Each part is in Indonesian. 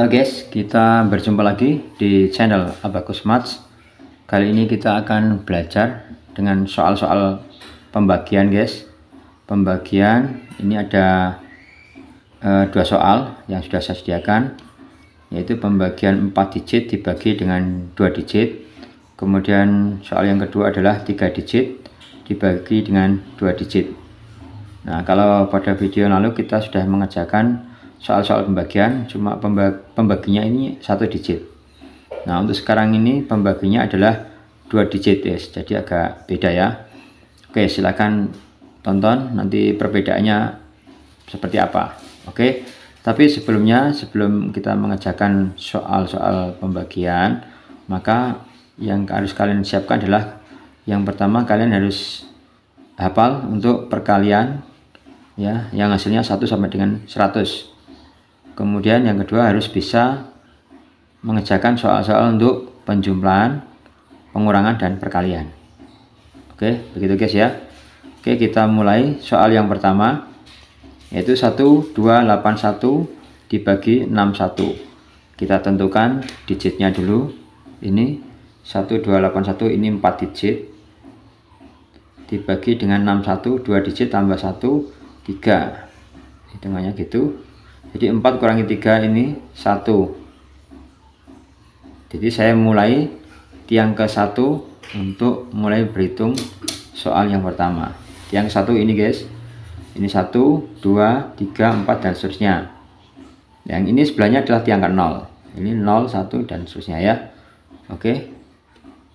Halo guys, kita berjumpa lagi di channel Abacus Maths. Kali ini kita akan belajar dengan soal-soal pembagian guys. Pembagian ini ada e, dua soal yang sudah saya sediakan, yaitu pembagian 4 digit dibagi dengan 2 digit. Kemudian soal yang kedua adalah 3 digit dibagi dengan 2 digit. Nah, kalau pada video lalu kita sudah mengerjakan soal-soal pembagian cuma pembaginya ini satu digit nah untuk sekarang ini pembaginya adalah dua digit guys jadi agak beda ya oke silahkan tonton nanti perbedaannya seperti apa oke tapi sebelumnya sebelum kita mengerjakan soal-soal pembagian maka yang harus kalian siapkan adalah yang pertama kalian harus hafal untuk perkalian ya yang hasilnya 1 sampai dengan 100 Kemudian yang kedua harus bisa mengerjakan soal-soal untuk penjumlahan, pengurangan dan perkalian. Oke, begitu guys ya. Oke, kita mulai soal yang pertama yaitu 1281 dibagi 61. Kita tentukan digitnya dulu. Ini 1281 ini 4 digit dibagi dengan 61 2 digit tambah 1 3 hitungannya gitu jadi 4 kurangi 3 ini 1 jadi saya mulai tiang ke 1 untuk mulai berhitung soal yang pertama tiang 1 ini guys ini 1, 2, 3, 4 dan seterusnya yang ini sebelahnya adalah tiang ke 0 ini 0, 1 dan seterusnya ya oke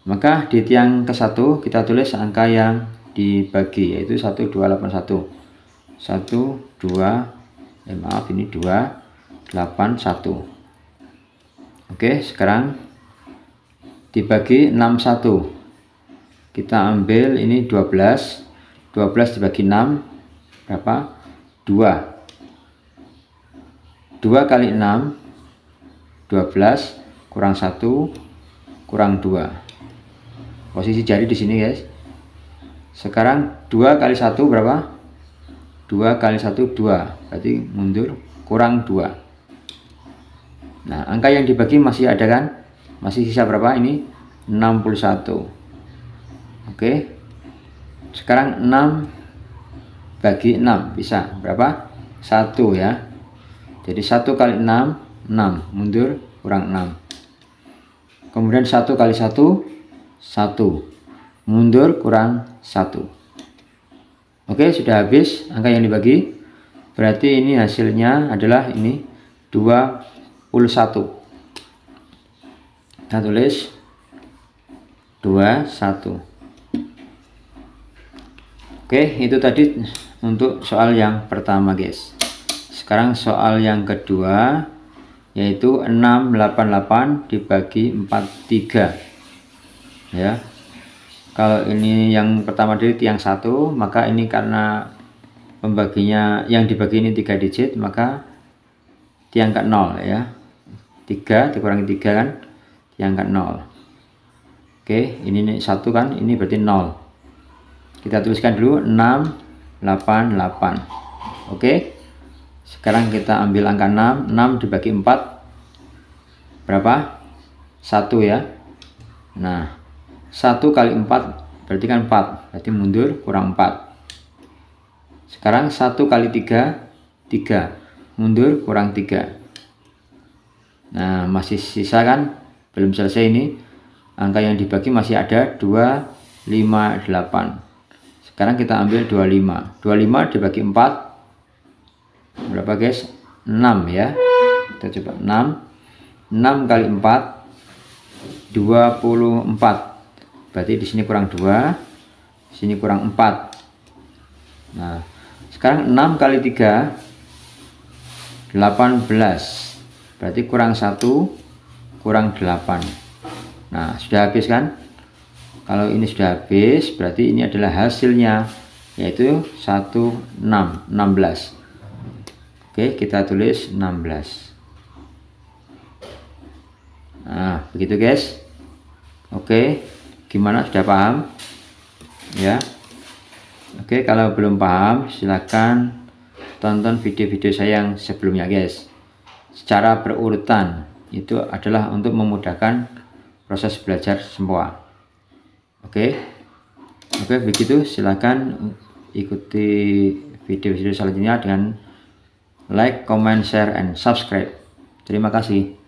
maka di tiang ke 1 kita tulis angka yang dibagi yaitu 1, 1 2, 8, 1, 2, eh maaf ini 281 oke sekarang dibagi 61 kita ambil ini 12 12 dibagi 6 berapa 2 2 kali 6 12 kurang 1 kurang 2 posisi jari di sini guys sekarang 2 kali 1 berapa 2 kali 1 2 berarti mundur kurang 2 nah angka yang dibagi masih ada kan masih sisa berapa ini 61 oke sekarang 6 bagi 6 bisa berapa 1 ya jadi 1 kali 6 6 mundur kurang 6 kemudian 1 kali 1 1 mundur kurang 1 Oke, sudah habis angka yang dibagi. Berarti ini hasilnya adalah ini 21. Kita tulis 21. Oke, itu tadi untuk soal yang pertama, guys. Sekarang soal yang kedua yaitu 688 dibagi 43. Ya kalau ini yang pertama dari tiang satu maka ini karena pembaginya yang dibagi ini tiga digit maka tiang ke nol ya tiga dikurangi tiga kan tiang ke nol oke ini satu kan ini berarti nol kita tuliskan dulu 6 8 8 oke sekarang kita ambil angka 6 6 dibagi 4 berapa Satu ya nah 1 kali 4 berarti kan 4. Berarti mundur kurang 4. Sekarang 1 kali 3, 3. Mundur kurang 3. Nah, masih sisa kan? Belum selesai ini. Angka yang dibagi masih ada 2, 5, 8. Sekarang kita ambil 25. 25 dibagi 4. Berapa guys? 6 ya. Kita coba 6. 6 kali 4. 24 berarti di sini kurang 2 di sini kurang 4 nah sekarang 6 kali 3 18 berarti kurang 1 kurang 8 nah sudah habis kan kalau ini sudah habis berarti ini adalah hasilnya yaitu 6 16 oke kita tulis 16 nah begitu guys oke Gimana sudah paham? Ya. Oke, kalau belum paham silahkan tonton video-video saya yang sebelumnya, guys. Secara berurutan itu adalah untuk memudahkan proses belajar semua. Oke. Oke, begitu silahkan ikuti video-video selanjutnya dengan like, comment, share, and subscribe. Terima kasih.